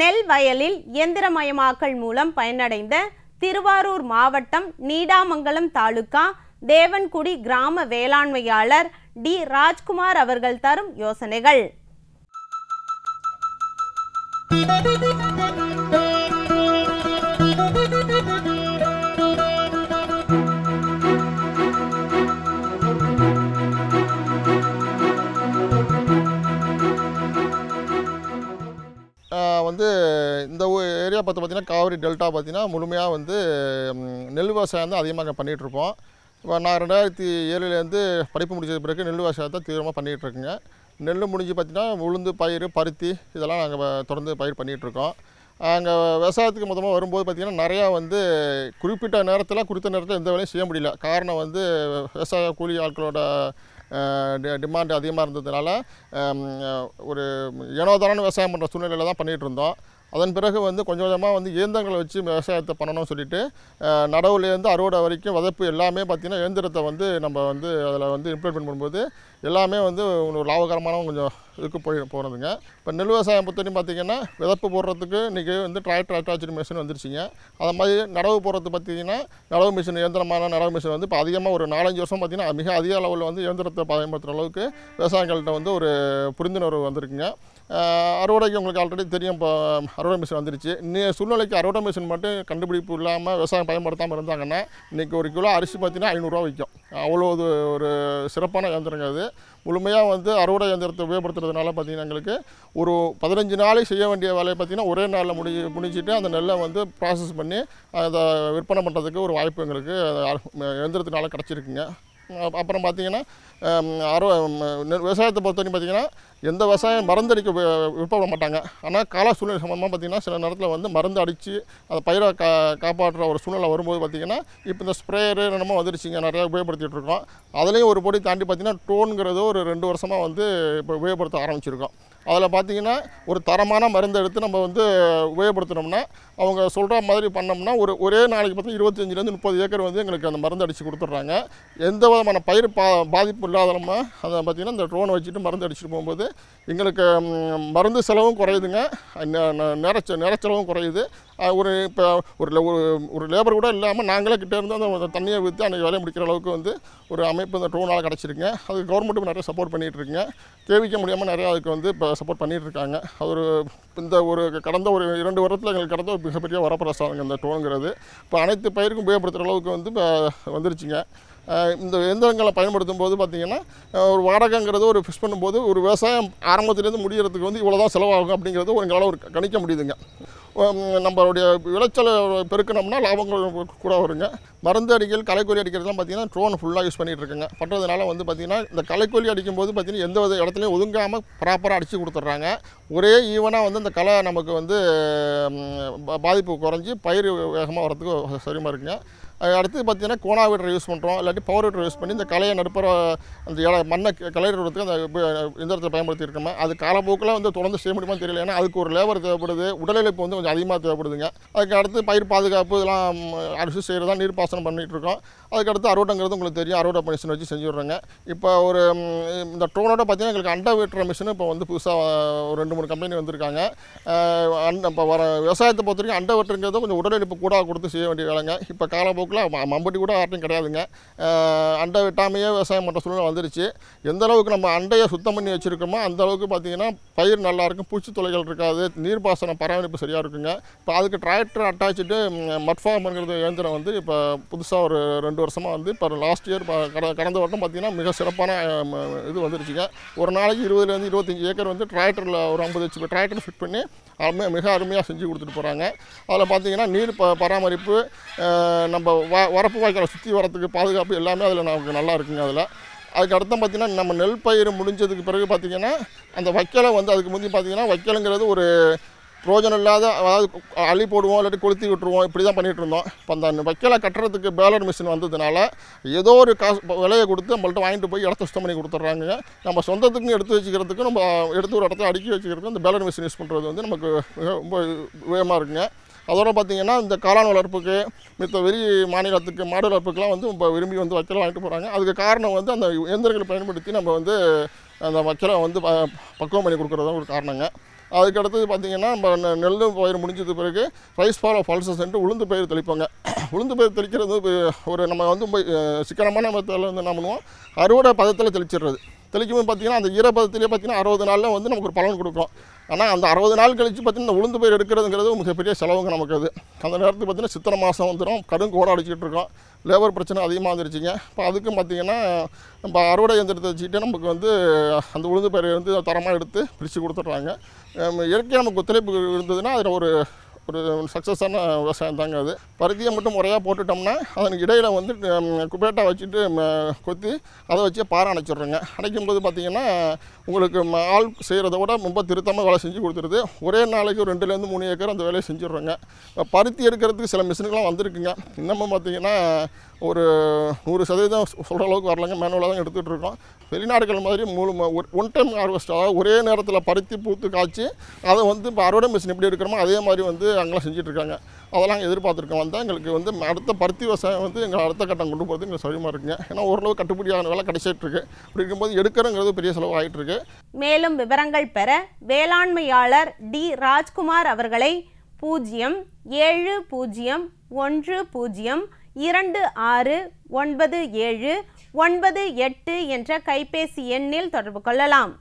நெல் வயலில் இயந்திரமயமாக்கல் மூலம் பயனடைந்த திருவாரூர் மாவட்டம் நீடாமங்கலம் தாலுகா தேவன்குடி கிராம வேளாண்மையாளர் டி ராஜ்குமார் அவர்கள் தரும் யோசனைகள் காவிரி டெல்டா பார்த்திங்கன்னா முழுமையாக வந்து நெல் விவசாயம் தான் அதிகமாக பண்ணிகிட்ருப்போம் இப்போ நான் ரெண்டாயிரத்தி ஏழுலேருந்து படிப்பு முடிச்ச பிறகு நெல் விவசாயத்தை தீவிரமாக பண்ணிகிட்ருக்குங்க நெல் முடிஞ்சு பார்த்திங்கன்னா உளுந்து பயிர் பருத்தி இதெல்லாம் நாங்கள் தொடர்ந்து பயிர் பண்ணிகிட்ருக்கோம் அங்கே விவசாயத்துக்கு மொத்தமாக வரும்போது பார்த்திங்கன்னா நிறையா வந்து குறிப்பிட்ட நேரத்தில் குறித்த நேரத்தில் எந்த வேலையும் செய்ய முடியல காரணம் வந்து விவசாய கூலி ஆட்களோட டிமாண்ட் அதிகமாக இருந்ததுனால ஒரு ஏனோதாரான விவசாயம் பண்ணுற சூழ்நிலையில் தான் பண்ணிகிட்டு இருந்தோம் அதன் பிறகு வந்து கொஞ்சம் கொஞ்சமாக வந்து இயந்திரங்களை வச்சு விவசாயத்தை பண்ணணும்னு சொல்லிட்டு நடவுலேருந்து அறுவடை வரைக்கும் வதப்பு எல்லாமே பார்த்திங்கன்னா இயந்திரத்தை வந்து நம்ம வந்து அதில் வந்து இம்ப்ளிமெண்ட் பண்ணும்போது எல்லாமே வந்து ஒரு லாபகரமான கொஞ்சம் இதுக்கு போய் போகிறதுங்க இப்போ நெல் விவசாயம் பொறுத்தவரைக்கும் பார்த்திங்கன்னா விதப்பு போடுறதுக்கு இன்றைக்கி வந்து டிராக்டர் அட்டாச்சு மிஷின் வந்துருச்சுங்க அது மாதிரி நடவு போடுறது பார்த்திங்கன்னா நடவு மிஷின் இயந்திரமான நடவு மிஷின் வந்து இப்போ அதிகமாக ஒரு நாலஞ்சு வருஷம் பார்த்திங்கன்னா மிக அதிக அளவில் வந்து இயந்திரத்தை பயன்படுத்துகிற அளவுக்கு விவசாயிகள்கிட்ட வந்து ஒரு புரிந்துணர்வு வந்திருக்குங்க அறுவடைக்கு உங்களுக்கு ஆல்ரெடி தெரியும் இப்போ அறுவடை மிஷின் வந்துருச்சு இன்னைய சூழ்நிலைக்கு அறுவடை மிஷின் மட்டும் கண்டுபிடிப்பு இல்லாமல் விவசாயம் பயன்படுத்தாமல் இருந்தாங்கன்னா இன்றைக்கி ஒரு கிலோ அரிசி பார்த்தீங்கன்னா ஐநூறுரூவா விற்கும் அவ்வளோ அது ஒரு சிறப்பான இயந்திரங்க அது முழுமையாக வந்து அறுவடை இயந்திரத்தை உபயோகப்படுத்துறதுனால பார்த்திங்கன்னா எங்களுக்கு ஒரு பதினஞ்சு நாளைக்கு செய்ய வேண்டிய வேலையை பார்த்திங்கன்னா ஒரே நாளில் முடி முடிச்சுட்டு அந்த நெல்லை வந்து ப்ராசஸ் பண்ணி அதை விற்பனை பண்ணுறதுக்கு ஒரு வாய்ப்பு எங்களுக்கு இயந்திரத்தினால கிடச்சிருக்குங்க அப்புறம் பார்த்திங்கன்னா அறு விவசாயத்தை பொறுத்த வரைக்கும் பார்த்தீங்கன்னா எந்த விவசாயம் மருந்தடிக்க விருப்பப்பட மாட்டாங்க ஆனால் கால சூழ்நிலை சம்மந்தமாக பார்த்திங்கன்னா சில நேரத்தில் வந்து மருந்து அடித்து அதை பயிரை கா காப்பாற்றுற ஒரு சூழ்நிலை வரும்போது பார்த்திங்கன்னா இப்போ இந்த ஸ்ப்ரேயர் என்னமோ வந்துருச்சுங்க நிறையா உபயோகப்படுத்திகிட்டு இருக்கோம் அதுலேயும் ஒரு பொடி தாண்டி பார்த்திங்கன்னா டோனுங்கிறது ஒரு ரெண்டு வருஷமாக வந்து இப்போ உபயோகப்படுத்த ஆரம்பிச்சிருக்கோம் அதில் பார்த்திங்கன்னா ஒரு தரமான மருந்து எடுத்து நம்ம வந்து உபயோகப்படுத்தினோம்னா அவங்க சொல்கிற மாதிரி பண்ணோம்னா ஒரு ஒரே நாளைக்கு பார்த்தீங்கன்னா இருபத்தஞ்சிலேருந்து முப்பது ஏக்கர் வந்து எங்களுக்கு அந்த மருந்து அடித்து கொடுத்துட்றாங்க எந்த விதமான பயிர் பா பாதிப்பு இல்லாத அதை பார்த்திங்கன்னா இந்த ட்ரோனை வச்சுட்டு மருந்து அடிச்சுட்டு போகும்போது எங்களுக்கு மருந்து செலவும் குறையுதுங்க நிறச்ச நேரச்செலவும் குறையுது ஒரு இப்போ ஒரு ஒரு லேபர் கூட இல்லாமல் நாங்களே கிட்டே இருந்து அந்த தண்ணியை விற்று அன்றைக்கி வேலையை முடிக்கிற அளவுக்கு வந்து ஒரு அமைப்பு இந்த ட்ரோனால் கிடச்சிருக்குங்க அதுக்கு கவர்மெண்ட்டும் நிறைய சப்போர்ட் பண்ணிகிட்ருக்குங்க தேவிக்க முடியாமல் நிறையா அதுக்கு வந்து இப்போ சப்போர்ட் பண்ணிகிட்டு இருக்காங்க அவர் இந்த ஒரு கடந்த ஒரு இரண்டு வருடத்தில் எங்களுக்கு கடந்த ஒரு மிகப்பெரிய வரப்பிரசாதம் இந்த டோனுங்கிறது இப்போ அனைத்து பயிருக்கும் உபயோகப்படுத்துகிற அளவுக்கு வந்து இப்போ வந்துருச்சுங்க இந்த எந்திரங்களை பயன்படுத்தும் போது பார்த்திங்கன்னா ஒரு வாடகைங்கிறது ஒரு ஃபிக்ஸ் பண்ணும்போது ஒரு விவசாயம் ஆரம்பத்துலேருந்து முடிகிறதுக்கு வந்து இவ்வளோ தான் செலவாகும் அப்படிங்கிறது எங்களால் ஒரு கணிக்க முடியுதுங்க நம்மளுடைய விளைச்சலை பெருக்கணும்னா லாபங்கள் கூட வருங்க மருந்து அடிக்கல் களைக்கொல்லி அடிக்கிறதுலாம் பார்த்திங்கன்னா ட்ரோன் ஃபுல்லாக யூஸ் பண்ணிகிட்டு இருக்குங்க பண்ணுறதுனால வந்து பார்த்திங்கன்னா இந்த களைக்கொல்லி அடிக்கும்போது பார்த்திங்கன்னா எந்த வித இடத்துலையும் ஒதுங்காமல் ப்ராப்பராக அடித்து கொடுத்துட்றாங்க ஒரே ஈவனாக வந்து இந்த களை நமக்கு வந்து பாதிப்பு குறைஞ்சி பயிர் வேகமாக வரதுக்கு சரிமாக இருக்குங்க அடுத்து பார்த்திங்கன்னா கோனா வீட்டர் யூஸ் பண்ணுறோம் இல்லாட்டி பவர் வீட்டரை யூஸ் பண்ணி இந்த கலையை நடுப்புற அந்த இட மண்ணை கலையிடுறதுக்கு அந்த இயந்திரத்தில் பயன்படுத்தி இருக்கோமே அது காலப்போக்கில் வந்து தொடர்ந்து செய்ய முடியுமா தெரியல ஏன்னா அதுக்கு ஒரு லேபர் தேவைப்படுது உடலிழப்பு வந்து கொஞ்சம் அதிகமாக தேவைப்படுதுங்க அதுக்கு அடுத்து பயிர் பாதுகாப்பு இதெல்லாம் அரிசி செய்கிறதா நீர் பாசனம் பண்ணிகிட்ருக்கோம் அதுக்கடுத்து அறுவடைங்கிறது உங்களுக்கு தெரியும் அறுவடை மிஷின் வச்சு செஞ்சுடுறோங்க இப்போ ஒரு இந்த ட்ரோனோட பார்த்திங்கன்னா எங்களுக்கு அண்டை வெட்டுற மிஷின் இப்போ வந்து புதுசாக ஒரு ரெண்டு மூணு கம்பெனி வந்திருக்காங்க அண்ட் இப்போ வர விவசாயத்தை பொறுத்த வரைக்கும் அண்டை வெட்டுங்கிறது கொஞ்சம் உடல் இழப்பு கூட கொடுத்து செய்ய வேண்டிய வேலைங்க இப்போ காலப்போக்கில் அளவுக்குலாம் மம்பட்டி கூட யார்ட்டும் கிடையாதுங்க அண்டை விட்டாமையே விவசாயம் பண்ணுற சூழ்நிலை வந்துருச்சு எந்த அளவுக்கு நம்ம அண்டையை சுத்தம் பண்ணி வச்சுருக்கோமோ அந்த அளவுக்கு பார்த்திங்கன்னா பயிர் நல்லாயிருக்கும் பூச்சி தொலைகள் இருக்காது நீர்ப்பாசனம் பராமரிப்பு சரியாக இருக்குங்க இப்போ அதுக்கு டிராக்டர் அட்டாச்சிட்டு மட்ஃபார்ம்ங்கிறது இயந்திரம் வந்து இப்போ புதுசாக ஒரு ரெண்டு வருஷமாக வந்து இப்போ லாஸ்ட் இயர் கடந்த வருடம் பார்த்திங்கன்னா மிக சிறப்பான இது வந்துருச்சுங்க ஒரு நாளைக்கு இருபதுலேருந்து இருபத்தஞ்சி ஏக்கர் வந்து டிராக்டரில் ஒரு ஐம்பது வச்சு டிராக்டர் ஃபிட் பண்ணி அருமை மிக அருமையாக செஞ்சு கொடுத்துட்டு போகிறாங்க அதில் பார்த்தீங்கன்னா நீர் ப பராமரிப்பு நம்ம வ வரப்பு வாய்க்கால் சுற்றி வரத்துக்கு பாதுகாப்பு எல்லாமே அதில் நமக்கு நல்லா இருக்குங்க அதில் அதுக்கு அடுத்த பார்த்திங்கன்னா நம்ம நெல் பயிர் முடிஞ்சதுக்கு பிறகு பார்த்திங்கன்னா அந்த வைக்கலை வந்து அதுக்கு முந்தி பார்த்திங்கன்னா வைக்கலுங்கிறது ஒரு பிரோஜனம் இல்லாத அதாவது அள்ளி போடுவோம் இல்லாட்டி கொளுத்தி விட்டுருவோம் இப்படி தான் பண்ணிகிட்டு இருந்தோம் இப்போ அந்த வைக்கலை கட்டுறதுக்கு பேலர் மிஷின் வந்ததுனால ஏதோ ஒரு காசு விலையை கொடுத்து நம்மள்ட்ட வாங்கிட்டு போய் இடத்த சுத்தம் பண்ணி கொடுத்துட்றாங்க நம்ம சொந்தத்துக்கு எடுத்து வச்சுக்கிறதுக்கு நம்ம எடுத்து ஒரு இடத்த அடுக்கி வச்சுக்கிறதுக்கு இந்த பேலர் மிஷின் யூஸ் பண்ணுறது வந்து நமக்கு ரொம்ப உபயோகமாக இருக்குங்க அதோட பார்த்திங்கன்னா இந்த காளான் வளர்ப்புக்கு மித்த வெளி மாநிலத்துக்கு மாடு வளர்ப்புக்கெலாம் வந்து இப்போ விரும்பி வந்து வைக்கல வாங்கிட்டு போகிறாங்க அதுக்கு காரணம் வந்து அந்த இயந்திரங்களை பயன்படுத்தி நம்ம வந்து அந்த வைக்கலை வந்து பக்குவம் பண்ணி கொடுக்குறது ஒரு காரணங்க அதுக்கடுத்து பார்த்திங்கன்னா நம்ம நெல் பயிர் முடிஞ்சது பிறகு ரைஸ் ஃபார் ஆஃப் பல்சஸ்ன்ட்டு உளுந்து பயிர் தெளிப்பாங்க உளுந்து பயிர் தெளிக்கிறது ஒரு நம்ம வந்து சிக்கனமான மெத்தடில் வந்து என்ன பண்ணுவோம் அறுவடை பதத்தில் தெளிச்சிடுறது தெளிக்கும்போது பார்த்தீங்கன்னா அந்த ஈரப்பதத்திலே பார்த்தீங்கன்னா அறுபது நாளில் வந்து நமக்கு ஒரு பலன் கொடுக்கும் ஆனால் அந்த அறுபது நாள் கழித்து பார்த்திங்கன்னா இந்த உளுந்து பயிர் எடுக்கிறதுங்கிறது மிகப்பெரிய செலவுங்க நமக்கு அது அந்த நேரத்துக்கு பார்த்திங்கன்னா சித்திரை மாதம் வந்துடும் கடும் கோட அடிச்சுட்டு இருக்கோம் லேபர் பிரச்சனை அதிகமாக வந்துருச்சுங்க இப்போ அதுக்கும் பார்த்திங்கன்னா நம்ம அறுவடை இயந்திரத்தை வச்சுக்கிட்டே நமக்கு வந்து அந்த உளுந்து பயிரை வந்து தரமாக எடுத்து பிரித்து கொடுத்துட்றாங்க இயற்கையாக நமக்கு ஒத்துழைப்பு இருந்ததுன்னா அதில் ஒரு ஒரு சக்ஸஸான விவசாயம் தாங்க அது பருத்தியை மட்டும் முறையாக போட்டுட்டோம்னா அதனுக்கு இடையில் வந்து குப்பேட்டை வச்சுட்டு கொத்தி அதை வச்சு பாறை அணைச்சிடுறோங்க அணைக்கும் போது பார்த்திங்கன்னா உங்களுக்கு ஆள் செய்கிறத விட ரொம்ப திருத்தமாக வேலை செஞ்சு கொடுத்துருது ஒரே நாளைக்கு ஒரு ரெண்டுலேருந்து மூணு ஏக்கர் அந்த வேலையை செஞ்சிடுறோங்க பருத்தி எடுக்கிறதுக்கு சில மிஷினுக்கெலாம் வந்திருக்குங்க இன்னமும் பார்த்திங்கன்னா ஒரு நூறு சதவீதம் சொல்கிற அளவுக்கு வரலங்க மேனுவலாக தான் எடுத்துகிட்டு இருக்கோம் வெளிநாடுகள் மாதிரி மூணு ஒன் டைம் ஹார்வெஸ்ட் அதாவது ஒரே நேரத்தில் பருத்தி பூத்து காய்ச்சி அதை வந்து இப்போ அறுவடை மிஷின் எப்படி எடுக்கிறோமோ அதே மாதிரி வந்து அங்கெல்லாம் செஞ்சிட்ருக்காங்க அதெல்லாம் எதிர்பார்த்துருக்கோம் வந்தால் எங்களுக்கு வந்து அடுத்த பருத்தி விவசாயம் வந்து எங்கள் அடுத்த கட்டம் கொண்டு போகிறது எங்களுக்கு சௌகரியமாக இருக்குங்க ஏன்னா ஓரளவு கட்டுப்படியான வேலை கிடைச்சிட்ருக்கு அப்படி இருக்கும்போது எடுக்கிறங்கிறது பெரிய செலவு ஆகிட்டுருக்கு மேலும் விவரங்கள் பெற வேளாண்மையாளர் டி ராஜ்குமார் அவர்களை பூஜ்ஜியம் ஏழு பூஜ்ஜியம் ஒன்று பூஜ்ஜியம் இரண்டு ஆறு ஒன்பது ஏழு ஒன்பது எட்டு என்ற கைபேசி எண்ணில் தொடர்பு கொள்ளலாம்